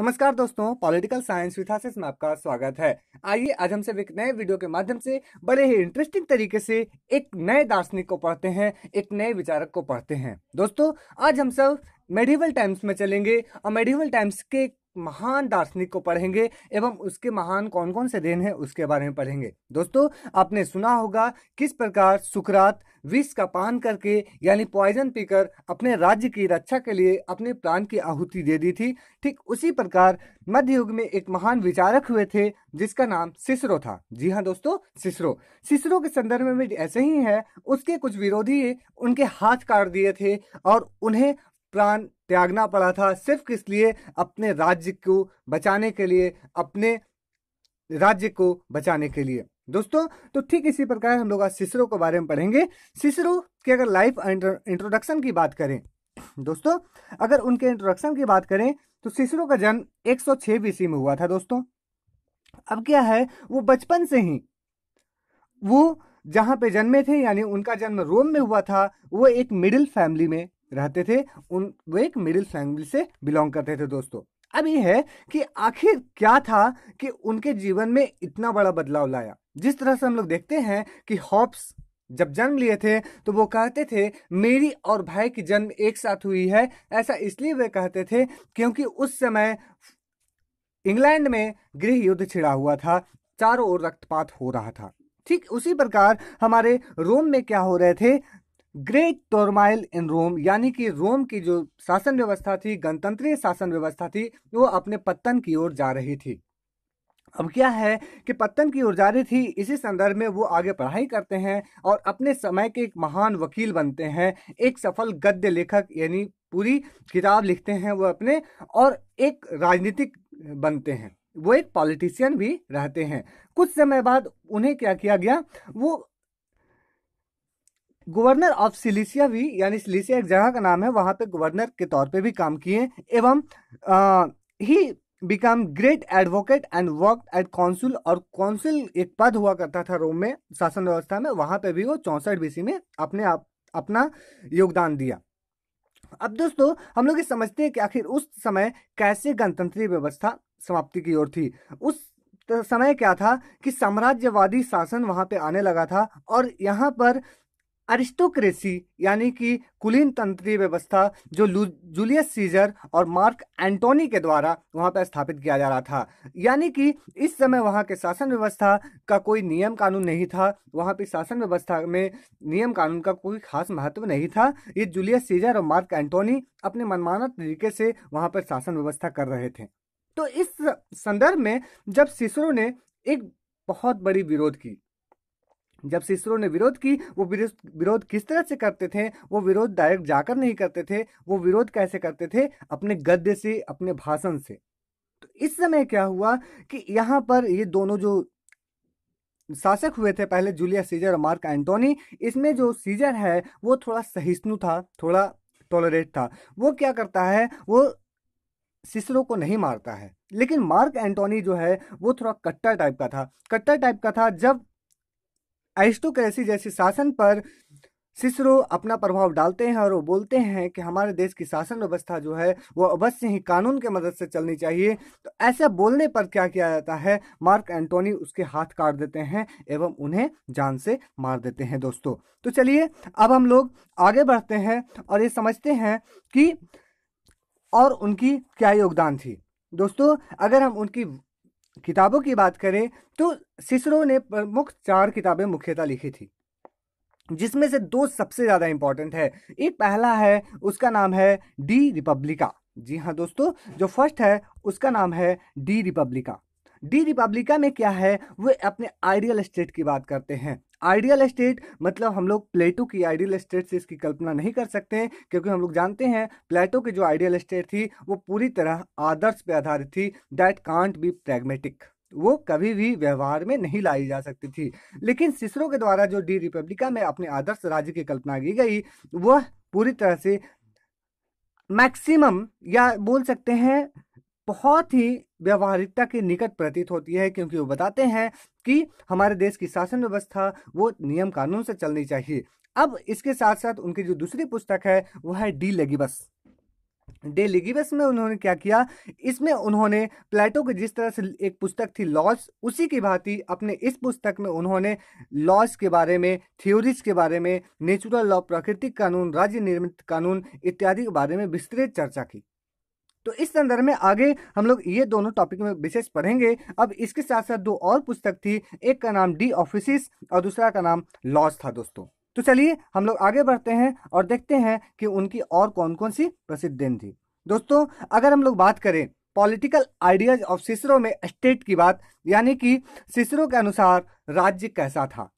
नमस्कार दोस्तों political science विथासिस में आपका स्वागत है आइए आज हम सब एक नए वीडियो के माध्यम से बड़े ही इंटरेस्टिंग तरीके से एक नए दार्शनिक को पढ़ते हैं एक नए विचारक को पढ़ते हैं दोस्तों आज हम सब मेडिवल टाइम्स में चलेंगे और मेडिवल टाइम्स के महान दार्शनिक को पढ़ेंगे एवं उसके महान कौन कौन से देन हैं उसके बारे में पढ़ेंगे दोस्तों आपने सुना होगा किस प्रकार सुकरात विष का पान करके यानी पॉइजन पीकर अपने राज्य की रक्षा के लिए अपने प्राण की आहुति दे दी थी ठीक उसी प्रकार मध्य युग में एक महान विचारक हुए थे जिसका नाम सिसरो था जी हाँ दोस्तों सिसरो सिसरो के संदर्भ में भी ऐसे ही है उसके कुछ विरोधी उनके हाथ काट दिए थे और उन्हें प्राण त्यागना पड़ा था सिर्फ किस लिए अपने राज्य को बचाने के लिए अपने राज्य को बचाने के लिए दोस्तों तो ठीक इसी प्रकार हम लोग आज सिसरो के बारे में पढ़ेंगे सिसरो की अगर लाइफ इंट्रोडक्शन की बात करें दोस्तों अगर उनके इंट्रोडक्शन की बात करें तो सिसरो का जन्म 106 बीसी में हुआ था दोस्तों अब क्या है वो बचपन से ही वो जहां पे जन्मे थे यानी उनका जन्म रोम में हुआ था वो एक मिडिल फैमिली में रहते थे उन वो एक मिडिल फैमिली से बिलोंग करते थे दोस्तों अब ये है कि आखिर क्या था कि उनके जीवन में इतना बड़ा बदलाव लाया जिस तरह से हम लोग देखते हैं कि हॉप्स जब जन्म लिए थे तो वो कहते थे मेरी और भाई की जन्म एक साथ हुई है ऐसा इसलिए वे कहते थे क्योंकि उस समय इंग्लैंड में गृह युद्ध छिड़ा हुआ था चारों ओर रक्तपात हो रहा था ठीक उसी प्रकार हमारे रोम में क्या हो रहे थे ग्रेट टोरमाइल इन रोम यानी कि रोम की जो शासन व्यवस्था थी गणतंत्रीय शासन व्यवस्था थी वो अपने पत्तन की ओर जा रही थी अब क्या है कि पत्तन की ओर जा रही थी इसी संदर्भ में वो आगे पढ़ाई करते हैं और अपने समय के एक महान वकील बनते हैं एक सफल गद्य लेखक यानी पूरी किताब लिखते हैं वो अपने और एक राजनीतिक बनते हैं वो एक पॉलिटिशियन भी रहते हैं कुछ समय बाद उन्हें क्या किया गया वो गवर्नर ऑफ सिलिसिया भी यानी सिलिसिया एक जगह का नाम है वहाँ पे गवर्नर के तौर पे भी काम किए एवं he become great advocate and work at council और कौंसिल एक पद हुआ करता था रोम में शासन व्यवस्था में वहाँ पे भी वो चौंसठ बीसी में अपने आप अपना योगदान दिया अब दोस्तों हम लोग ये समझते हैं कि आखिर उस समय कैसे गणतंत्रीय व्यवस्था समाप्ति की ओर थी उस समय क्या था कि साम्राज्यवादी शासन वहां पे आने लगा था और यहाँ पर अरिस्टोक्रेसी यानी कि कुलीन तंत्री व्यवस्था जो जूलियस सीजर और मार्क एंटोनी के द्वारा वहाँ पर स्थापित किया जा रहा था यानी कि इस समय वहाँ के शासन व्यवस्था का कोई नियम कानून नहीं था वहाँ पर शासन व्यवस्था में नियम कानून का कोई खास महत्व नहीं था ये जूलियस सीजर और मार्क एंटोनी अपने मनमाना तरीके से वहाँ पर शासन व्यवस्था कर रहे थे तो इस संदर्भ में जब सिसरो ने एक बहुत बड़ी विरोध की जब सिसरो ने विरोध की वो विरोध किस तरह से करते थे वो विरोध डायरेक्ट जाकर नहीं करते थे वो विरोध कैसे करते थे अपने गद्य से अपने भाषण से तो इस समय क्या हुआ कि यहाँ पर ये दोनों जो शासक हुए थे पहले जूलिया सीजर और मार्क एंटोनी इसमें जो सीजर है वो थोड़ा सहिष्णु था थोड़ा टॉलरेट था वो क्या करता है वो सिसरो को नहीं मारता है लेकिन मार्क एंटोनी जो है वो थोड़ा कट्टर टाइप का था कट्टर टाइप का था जब एरिस्टोक्रेसी जैसे शासन पर सिसरो अपना प्रभाव डालते हैं और वो बोलते हैं कि हमारे देश की शासन व्यवस्था जो है वो अवश्य ही कानून के मदद से चलनी चाहिए तो ऐसा बोलने पर क्या किया जाता है मार्क एंटोनी उसके हाथ काट देते हैं एवं उन्हें जान से मार देते हैं दोस्तों तो चलिए अब हम लोग आगे बढ़ते हैं और ये समझते हैं कि और उनकी क्या योगदान थी दोस्तों अगर हम उनकी किताबों की बात करें तो सिसरो ने प्रमुख चार किताबें मुख्यतः लिखी थी जिसमें से दो सबसे ज़्यादा इंपॉर्टेंट है एक पहला है उसका नाम है डी रिपब्लिका जी हाँ दोस्तों जो फर्स्ट है उसका नाम है डी रिपब्लिका डी रिपब्लिका में क्या है वे अपने आइडियल स्टेट की बात करते हैं आइडियल स्टेट मतलब हम लोग प्लेटो की आइडियल स्टेट से इसकी कल्पना नहीं कर सकते हैं क्योंकि हम लोग जानते हैं प्लेटो की जो आइडियल स्टेट थी वो पूरी तरह आदर्श पर आधारित थी दैट कांट बी प्रैग्मेटिक वो कभी भी व्यवहार में नहीं लाई जा सकती थी लेकिन सिसरो के द्वारा जो डी रिपब्लिका में अपने आदर्श राज्य की कल्पना की गई वह पूरी तरह से मैक्सिमम या बोल सकते हैं बहुत ही व्यवहारिकता के निकट प्रतीत होती है क्योंकि वो बताते हैं कि हमारे देश की शासन व्यवस्था वो नियम कानून से चलनी चाहिए अब इसके साथ साथ उनकी जो दूसरी पुस्तक है वो है डी लेगीबस डे लिगिबस में उन्होंने क्या किया इसमें उन्होंने प्लेटो की जिस तरह से एक पुस्तक थी लॉस उसी की भांति अपने इस पुस्तक में उन्होंने लॉस के बारे में थ्योरीज के बारे में नेचुरल लॉ प्राकृतिक कानून राज्य निर्मित कानून इत्यादि के बारे में विस्तृत चर्चा की तो इस संदर्भ में आगे हम लोग ये दोनों टॉपिक में विशेष पढ़ेंगे अब इसके साथ साथ दो और पुस्तक थी एक का नाम डी ऑफिसिस और दूसरा का नाम लॉस था दोस्तों तो चलिए हम लोग आगे बढ़ते हैं और देखते हैं कि उनकी और कौन कौन सी प्रसिद्ध देन थी दोस्तों अगर हम लोग बात करें पॉलिटिकल आइडियाज ऑफ सिसरो में स्टेट की बात यानी कि सिसरो के अनुसार राज्य कैसा था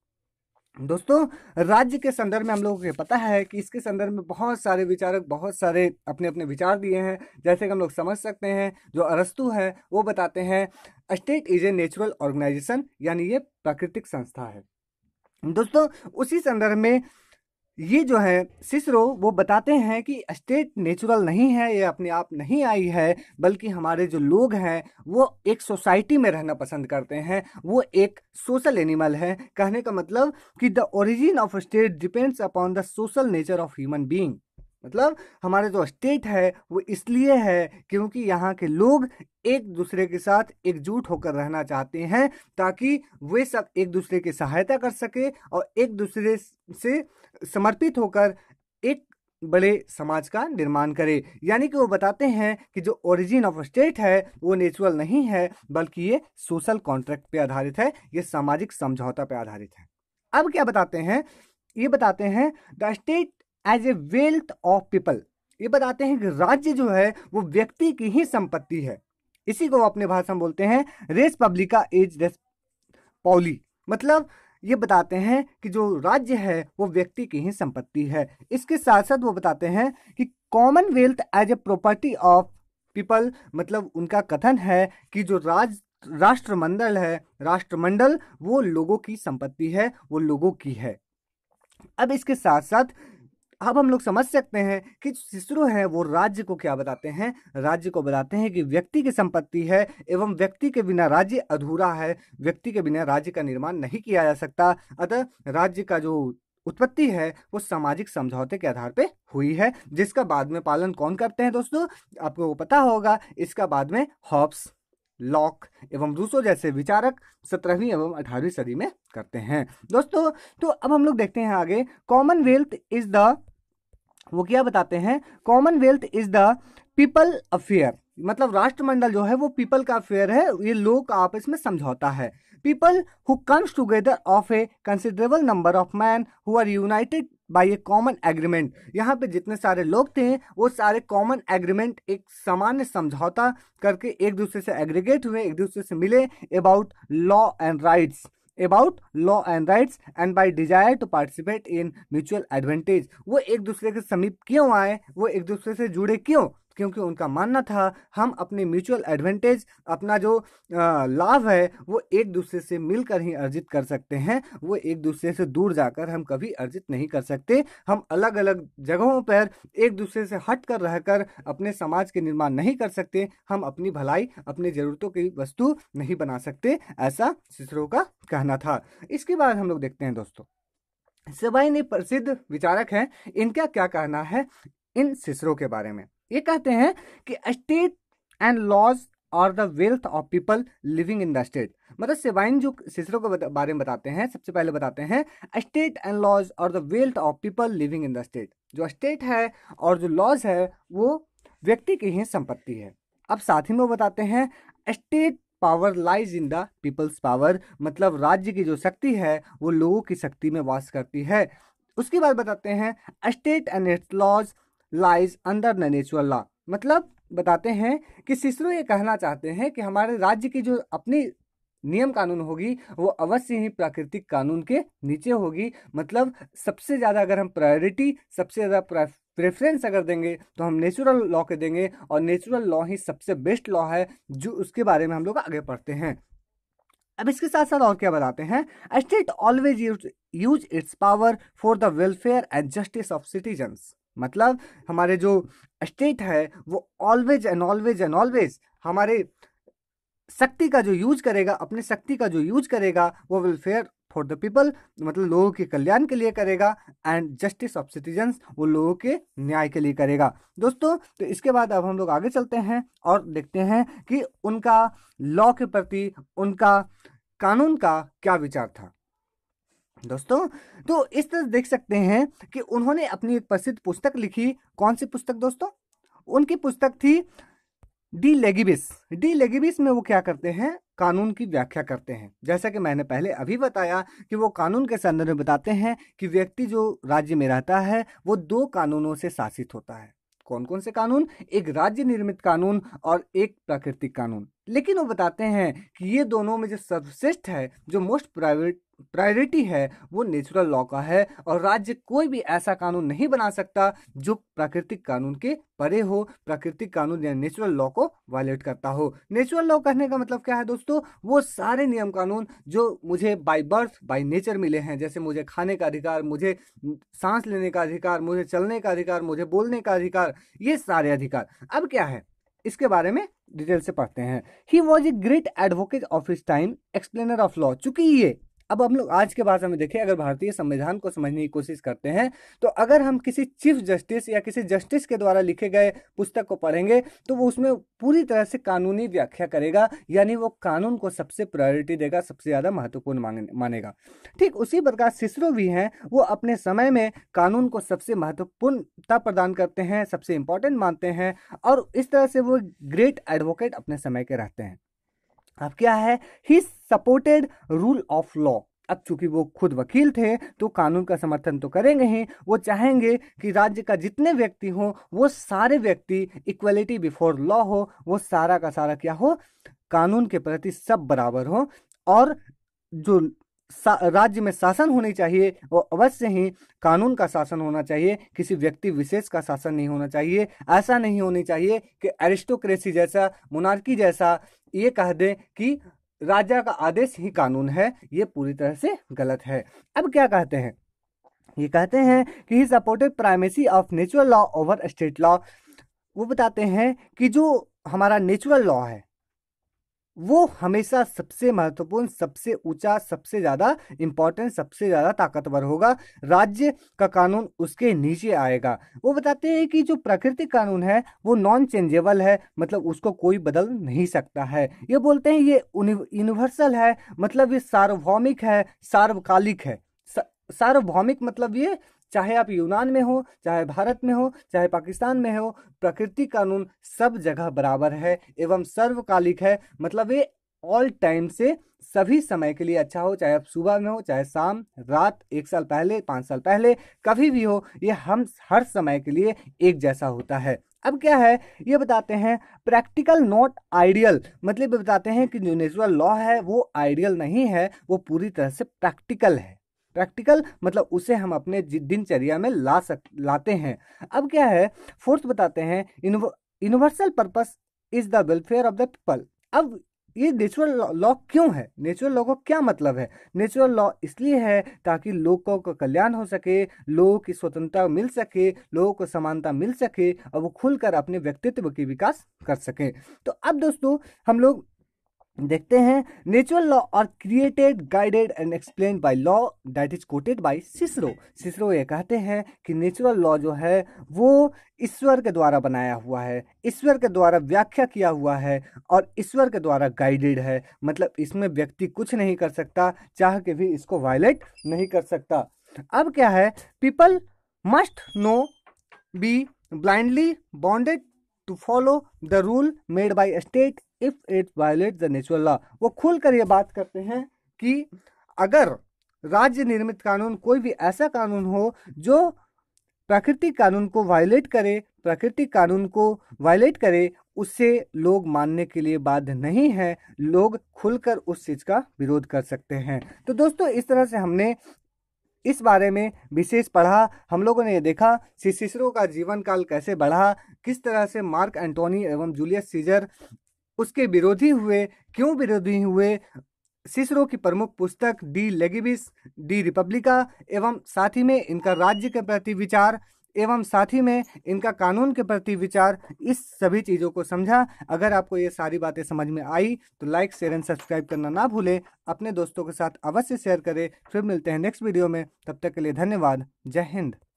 दोस्तों राज्य के संदर्भ में हम लोगों को पता है कि इसके संदर्भ में बहुत सारे विचारक बहुत सारे अपने अपने विचार दिए हैं जैसे कि हम लोग समझ सकते हैं जो अरस्तु है वो बताते हैं state is a natural organisation यानी ये प्राकृतिक संस्था है दोस्तों उसी संदर्भ में ये जो है सिसरो वो बताते हैं कि स्टेट नेचुरल नहीं है ये अपने आप नहीं आई है बल्कि हमारे जो लोग हैं वो एक सोसाइटी में रहना पसंद करते हैं वो एक सोशल एनिमल है कहने का मतलब कि the origin of state depends upon the social nature of human being मतलब हमारे जो स्टेट है वो इसलिए है क्योंकि यहाँ के लोग एक दूसरे के साथ एकजुट होकर रहना चाहते हैं ताकि वे सब एक दूसरे की सहायता कर सके और एक दूसरे से समर्पित होकर एक बड़े समाज का निर्माण करे यानी कि वो बताते हैं कि जो ओरिजिन ऑफ स्टेट है वो नेचुरल नहीं है बल्कि ये सोशल कॉन्ट्रैक्ट पे आधारित है ये सामाजिक समझौता पे आधारित है अब क्या बताते हैं ये बताते हैं the state as a wealth of people ये बताते हैं कि राज्य जो है वो व्यक्ति की ही संपत्ति है इसी को अपने भाषा में बोलते हैं रेस पब्लिका एज रेस पॉली मतलब ये बताते हैं कि जो राज्य है वो व्यक्ति की ही संपत्ति है इसके साथ साथ वो बताते हैं कि commonwealth as a property of people मतलब उनका कथन है कि जो राज राष्ट्रमंडल है राष्ट्रमंडल वो लोगों की संपत्ति है वो लोगों की है अब इसके साथ साथ अब हम लोग समझ सकते हैं कि सिसरो है वो राज्य को क्या बताते हैं राज्य को बताते हैं कि व्यक्ति की संपत्ति है एवं व्यक्ति के बिना राज्य अधूरा है व्यक्ति के बिना राज्य का निर्माण नहीं किया जा सकता अतः राज्य का जो उत्पत्ति है वो सामाजिक समझौते के आधार पे हुई है जिसका बाद में पालन कौन करते हैं दोस्तों आपको वो पता होगा इसका बाद में हॉब्स लॉक एवं रूसो जैसे विचारक सत्रहवीं एवं अठारहवीं सदी में करते हैं दोस्तों तो अब हम लोग देखते हैं आगे कॉमनवेल्थ इज द वो क्या बताते हैं commonwealth is the people affair मतलब राष्ट्रमंडल जो है वो पीपल का अफेयर है ये लोग आपस में समझौता है people who comes together of a considerable number of man who are united by a common agreement यहाँ पे जितने सारे लोग थे वो सारे कॉमन एग्रीमेंट एक सामान्य समझौता करके एक दूसरे से एग्रीगेट हुए एक दूसरे से मिले about law and rights about law and rights and by desire to participate in mutual advantage वो एक दूसरे के समीप क्यों आए वो एक दूसरे से जुड़े क्यों क्योंकि उनका मानना था हम अपने म्यूचुअल एडवांटेज अपना जो लाभ है वो एक दूसरे से मिलकर ही अर्जित कर सकते हैं वो एक दूसरे से दूर जाकर हम कभी अर्जित नहीं कर सकते हम अलग अलग जगहों पर एक दूसरे से हट कर रहकर अपने समाज के निर्माण नहीं कर सकते हम अपनी भलाई अपनी ज़रूरतों की वस्तु नहीं बना सकते ऐसा सिसरो का कहना था इसके बाद हम लोग देखते हैं दोस्तों सवाई ने प्रसिद्ध विचारक हैं इनका क्या कहना है इन सिसरो के बारे में ये कहते हैं कि स्टेट एंड लॉज और the wealth of people living in the state मतलब सेवाइन जो सिसरो के बारे में बताते हैं सबसे पहले बताते हैं स्टेट एंड लॉज और the wealth of people living in the state जो स्टेट है और जो लॉज है वो व्यक्ति की ही संपत्ति है अब साथ ही में वो बताते हैं state power lies in the people's power मतलब राज्य की जो शक्ति है वो लोगों की शक्ति में वास करती है उसके बाद बताते हैं state and its laws lies under the natural law मतलब बताते हैं कि सिसरो ये कहना चाहते हैं कि हमारे राज्य की जो अपनी नियम कानून होगी वो अवश्य ही प्राकृतिक कानून के नीचे होगी मतलब सबसे ज़्यादा अगर हम प्रायोरिटी सबसे ज़्यादा प्रेफरेंस अगर देंगे तो हम नेचुरल लॉ के देंगे और नेचुरल लॉ ही सबसे बेस्ट लॉ है जो उसके बारे में हम लोग आगे पढ़ते हैं अब इसके साथ साथ और क्या बताते हैं state always use its power for the welfare and justice of citizens मतलब हमारे जो स्टेट है वो always and always and always हमारे शक्ति का जो यूज करेगा अपने शक्ति का जो यूज करेगा वो वेलफेयर फॉर द पीपल मतलब लोगों के कल्याण के लिए करेगा एंड जस्टिस ऑफ सिटीजन्स वो लोगों के न्याय के लिए करेगा दोस्तों तो इसके बाद अब हम लोग आगे चलते हैं और देखते हैं कि उनका लॉ के प्रति उनका कानून का क्या विचार था दोस्तों तो इस तरह देख सकते हैं कि उन्होंने अपनी एक प्रसिद्ध पुस्तक लिखी कौन सी पुस्तक दोस्तों उनकी पुस्तक थी डी लेगिबिस डी लेगिबिस में वो क्या करते हैं कानून की व्याख्या करते हैं जैसा कि मैंने पहले अभी बताया कि वो कानून के संदर्भ में बताते हैं कि व्यक्ति जो राज्य में रहता है वो दो कानूनों से शासित होता है कौन कौन से कानून एक राज्य निर्मित कानून और एक प्राकृतिक कानून लेकिन वो बताते हैं कि ये दोनों में जो सर्वश्रेष्ठ है जो मोस्ट प्राइवेट प्रायोरिटी है वो नेचुरल लॉ का है और राज्य कोई भी ऐसा कानून नहीं बना सकता जो प्राकृतिक कानून के परे हो प्राकृतिक कानून या नेचुरल लॉ को वायलेट करता हो नेचुरल लॉ कहने का मतलब क्या है दोस्तों वो सारे नियम कानून जो मुझे बाई बर्थ बाय नेचर मिले हैं जैसे मुझे खाने का अधिकार मुझे सांस लेने का अधिकार मुझे चलने का अधिकार मुझे बोलने का अधिकार ये सारे अधिकार अब क्या है इसके बारे में डिटेल से पढ़ते हैं he was a great advocate of his time explainer of law चूंकि ये अब हम लोग आज के भाषा में देखें अगर भारतीय संविधान को समझने की कोशिश करते हैं तो अगर हम किसी चीफ जस्टिस या किसी जस्टिस के द्वारा लिखे गए पुस्तक को पढ़ेंगे तो वो उसमें पूरी तरह से कानूनी व्याख्या करेगा यानी वो कानून को सबसे प्रायोरिटी देगा सबसे ज़्यादा महत्वपूर्ण मानेगा ठीक उसी प्रकार सिसरो भी हैं वो अपने समय में कानून को सबसे महत्वपूर्णता प्रदान करते हैं सबसे इम्पोर्टेंट मानते हैं और इस तरह से वो ग्रेट एडवोकेट अपने समय के रहते हैं अब क्या है he supported rule of law अब चूंकि वो खुद वकील थे तो कानून का समर्थन तो करेंगे ही वो चाहेंगे कि राज्य का जितने व्यक्ति हो वो सारे व्यक्ति इक्वलिटी बिफोर लॉ हो वो सारा का सारा क्या हो कानून के प्रति सब बराबर हो और जो राज्य में शासन होनी चाहिए वो अवश्य ही कानून का शासन होना चाहिए किसी व्यक्ति विशेष का शासन नहीं होना चाहिए ऐसा नहीं होनी चाहिए कि एरिस्टोक्रेसी जैसा मोनार्की जैसा ये कह दें कि राजा का आदेश ही कानून है ये पूरी तरह से गलत है अब क्या कहते हैं ये कहते हैं कि he supported primacy of natural law over state law वो बताते हैं कि जो हमारा नेचुरल लॉ है वो हमेशा सबसे महत्वपूर्ण सबसे ऊंचा सबसे ज़्यादा इंपॉर्टेंट सबसे ज़्यादा ताकतवर होगा राज्य का कानून उसके नीचे आएगा वो बताते हैं कि जो प्राकृतिक कानून है वो नॉन चेंजेबल है मतलब उसको कोई बदल नहीं सकता है ये बोलते हैं ये यूनिवर्सल है मतलब ये सार्वभौमिक है सार्वकालिक है सार्वभौमिक मतलब ये चाहे आप यूनान में हो चाहे भारत में हो चाहे पाकिस्तान में हो प्रकृति कानून सब जगह बराबर है एवं सर्वकालिक है मतलब ये ऑल टाइम से सभी समय के लिए अच्छा हो चाहे आप सुबह में हो चाहे शाम रात एक साल पहले पाँच साल पहले कभी भी हो ये हम हर समय के लिए एक जैसा होता है अब क्या है ये बताते हैं प्रैक्टिकल नॉट आइडियल मतलब ये बताते हैं कि जो नेचुरल लॉ है वो आइडियल नहीं है वो पूरी तरह से प्रैक्टिकल है प्रैक्टिकल मतलब उसे हम अपने दिनचर्या में ला सक लाते हैं अब क्या है फोर्थ बताते हैं universal purpose is the welfare of the people अब ये नेचुरल लॉ क्यों है नेचुरल लॉ का क्या मतलब है नेचुरल लॉ इसलिए है ताकि लोगों का कल्याण हो सके लोगों की स्वतंत्रता मिल सके लोगों को समानता मिल सके और वो खुलकर अपने व्यक्तित्व की विकास कर सके तो अब दोस्तों हम लोग देखते हैं natural law are created guided and explain by law that is quoted by Cicero Cicero ये कहते हैं कि नेचुरल लॉ जो है वो ईश्वर के द्वारा बनाया हुआ है ईश्वर के द्वारा व्याख्या किया हुआ है और ईश्वर के द्वारा गाइडेड है मतलब इसमें व्यक्ति कुछ नहीं कर सकता चाह के भी इसको वायलेट नहीं कर सकता अब क्या है people must no be blindly bonded to follow the rule made by state if it violate the natural law वो खुलकर ये बात करते हैं कि अगर राज्य निर्मित कानून कोई भी ऐसा कानून हो जो प्राकृतिक कानून को वायलेट करे प्राकृतिक कानून को वायलेट करे उससे लोग मानने के लिए बाध्य नहीं है लोग खुलकर उस चीज़ का विरोध कर सकते हैं तो दोस्तों इस तरह से हमने इस बारे में विशेष पढ़ा हम लोगों ने देखा सिसिसरो का जीवन काल कैसे बढ़ा किस तरह से मार्क एंटोनी एवं जूलियस सीजर उसके विरोधी हुए क्यों विरोधी हुए सिसरो की प्रमुख पुस्तक डी लेगिबिस डी रिपब्लिका एवं साथ ही में इनका राज्य के प्रति विचार एवं साथ ही में इनका कानून के प्रति विचार इस सभी चीज़ों को समझा अगर आपको ये सारी बातें समझ में आई तो लाइक शेयर एंड सब्सक्राइब करना ना भूलें अपने दोस्तों के साथ अवश्य शेयर करें फिर मिलते हैं नेक्स्ट वीडियो में तब तक के लिए धन्यवाद जय हिंद